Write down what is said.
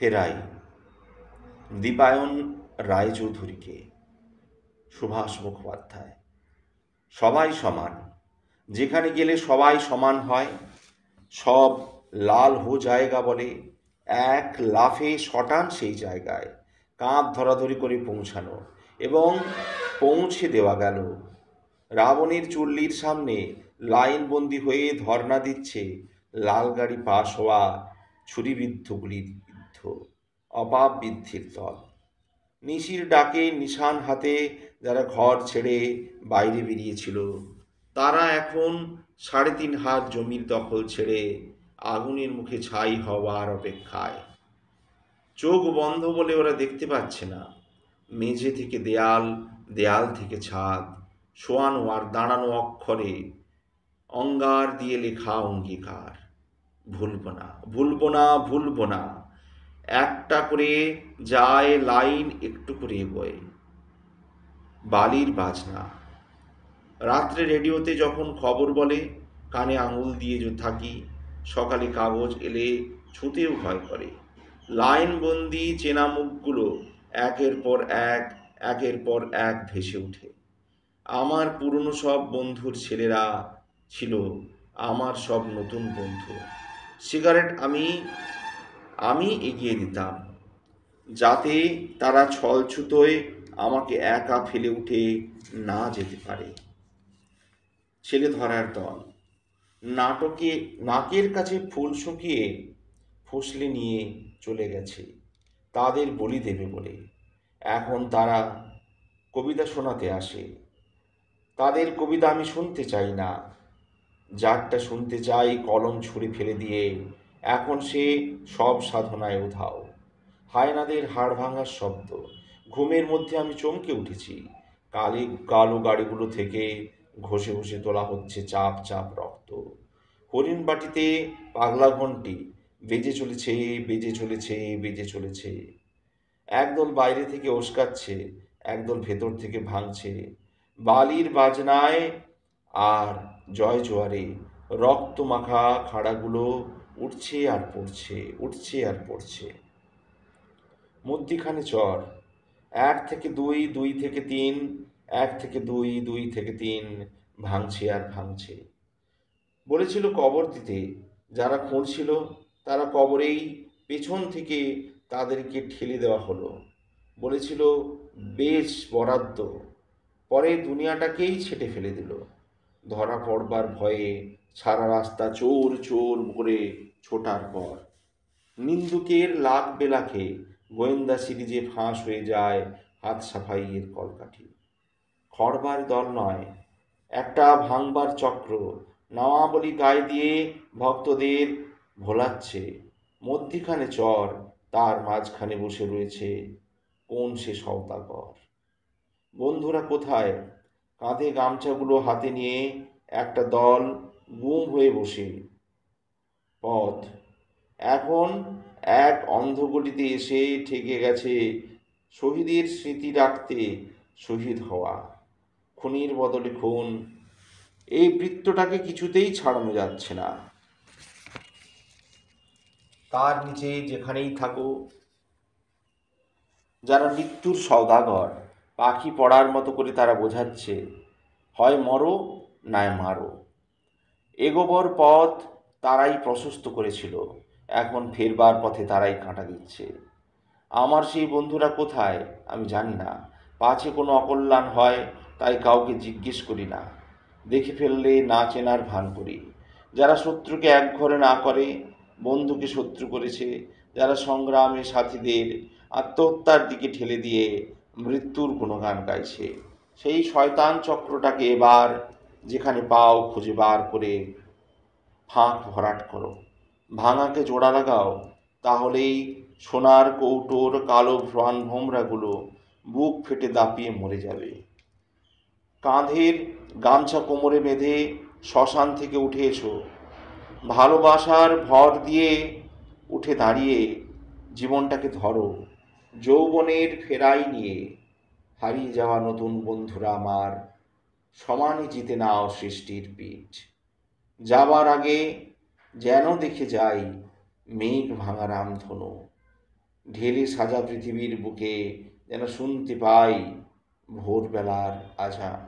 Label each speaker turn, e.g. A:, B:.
A: হেরাই দীপায়ন রায়চৌধুরীকে সুভাষ মুখোপাধ্যায় সবাই সমান যেখানে গেলে সবাই সমান হয় সব লাল হো জায়গা বলে এক লাফে শটান সেই জায়গায় কাঁধ ধরাধরি করে পৌঁছানো এবং পৌঁছে দেওয়া গেল রাবণের চুল্লির সামনে লাইনবন্দি হয়ে ধর্না দিচ্ছে লাল গাড়ি পাশ হওয়া ছুরিবিদ্ধগুলির তীর্থ অপাপ বৃদ্ধির তল নিশির ডাকে নিশান হাতে যারা ঘর ছেড়ে বাইরে বেরিয়েছিল তারা এখন সাড়ে তিন হাত জমির দখল ছেড়ে আগুনের মুখে ছাই হওয়ার অপেক্ষায় চোখ বন্ধ বলে ওরা দেখতে পাচ্ছে না মেঝে থেকে দেয়াল দেয়াল থেকে ছাদ শোয়ানো আর দাঁড়ানো অক্ষরে অঙ্গার দিয়ে লেখা অঙ্গীকার ভুলব না ভুলব না ভুলব না একটা করে যায় লাইন একটু করে বয়ে বালির বাজনা রাত্রে রেডিওতে যখন খবর বলে কানে আঙুল দিয়ে থাকি সকালে কাগজ এলে ছুতেও ভয় করে লাইনবন্দি চেনা মুখগুলো একের পর এক একের পর এক ভেসে ওঠে আমার পুরনো সব বন্ধুর ছেলেরা ছিল আমার সব নতুন বন্ধু সিগারেট আমি আমি এগিয়ে দিতাম যাতে তারা ছলছুতোয় আমাকে একা ফেলে উঠে না যেতে পারে ছেলে ধরার দল নাটকে নাকের কাছে ফুল শুকিয়ে ফসলে নিয়ে চলে গেছে তাদের বলি দেবে বলে এখন তারা কবিতা শোনাতে আসে তাদের কবিতা আমি শুনতে চাই না যারটা শুনতে চাই কলম ছুঁড়ে ফেলে দিয়ে এখন সে সব সাধনায় উধাও হায়নাদের হাড় ভাঙার শব্দ ঘুমের মধ্যে আমি চমকে উঠেছি কালি কালো গাড়িগুলো থেকে ঘষে ঘষে তোলা হচ্ছে চাপ চাপ রক্ত হরিণ বাটিতে পাগলা ঘন্টি বেজে চলেছে বেজে চলেছে বেজে চলেছে একদল বাইরে থেকে ওসকাচ্ছে একদল ভেতর থেকে ভাঙছে বালির বাজনায় আর জয় জোয়ারে রক্ত মাখা খাড়াগুলো উঠছে আর পড়ছে উঠছে আর পড়ছে মধ্যিখানে চর এক থেকে দুই দুই থেকে তিন এক থেকে দুই দুই থেকে তিন ভাঙছে আর ভাঙছে বলেছিল কবর দিতে যারা খুঁড়ছিল তারা কবরেই পেছন থেকে তাদেরকে ঠেলে দেওয়া হলো বলেছিল বেশ বরাদ্দ পরে দুনিয়াটাকেই ছেটে ফেলে দিল ধরা পড়বার ভয়ে সারা রাস্তা চোর চোর ভরে ছোটার পর নিন্দুকের লাখ বেলাখে গোয়েন্দা সিরিজে ফাঁস হয়ে যায় হাত সাফাইয়ের কলকাঠি খড়বার দল নয় একটা ভাঙবার চক্র নামাবলি গায়ে দিয়ে ভক্তদের ভোলাচ্ছে মধ্যিখানে চর তার মাঝখানে বসে রয়েছে কোন সে সওদাগর বন্ধুরা কোথায় কাঁধে গামছাগুলো হাতে নিয়ে একটা দল গুম হয়ে বসে পথ এখন এক অন্ধকটিতে এসে ঠেকে গেছে শহীদের স্মৃতি রাখতে শহীদ হওয়া খুনির বদলে খুন এই বৃত্তটাকে কিছুতেই ছাড়ানো যাচ্ছে না তার নিচে যেখানেই থাকো যারা মৃত্যুর সৌদাগর পাখি পড়ার মতো করে তারা বোঝাচ্ছে হয় মরো নয় মারো এগোবর পথ তারাই প্রশস্ত করেছিল এখন ফেরবার পথে তারাই কাঁটা দিচ্ছে আমার সেই বন্ধুরা কোথায় আমি জানি না পাছে কোনো অকল্যাণ হয় তাই কাউকে জিজ্ঞেস করি না দেখে ফেললে না চেনার ভান করি যারা শত্রুকে এক ঘরে না করে বন্ধুকে শত্রু করেছে যারা সংগ্রামে সাথীদের আত্মহত্যার দিকে ঠেলে দিয়ে মৃত্যুর কোনো গান গাইছে সেই শয়তান চক্রটাকে এবার যেখানে পাও খুঁজে বার করে ফাঁক ভরাট করো ভাঙাকে জোড়া লাগাও তাহলেই সোনার কৌটোর কালো ভ্রাণ ভোমরাগুলো বুক ফেটে দাপিয়ে মরে যাবে কাঁধের গামছা কোমরে বেঁধে শ্মশান থেকে উঠে এসো ভালোবাসার ভর দিয়ে উঠে দাঁড়িয়ে জীবনটাকে ধরো যৌবনের ফেরাই নিয়ে হারিয়ে যাওয়া নতুন বন্ধুরা আমার সমানে জিতে নাও সৃষ্টির পিঠ যাবার আগে যেন দেখে যাই মেঘ ভাঙা রামধনু ঢেলে সাজা পৃথিবীর বুকে যেন শুনতে পাই ভোরবেলার আজান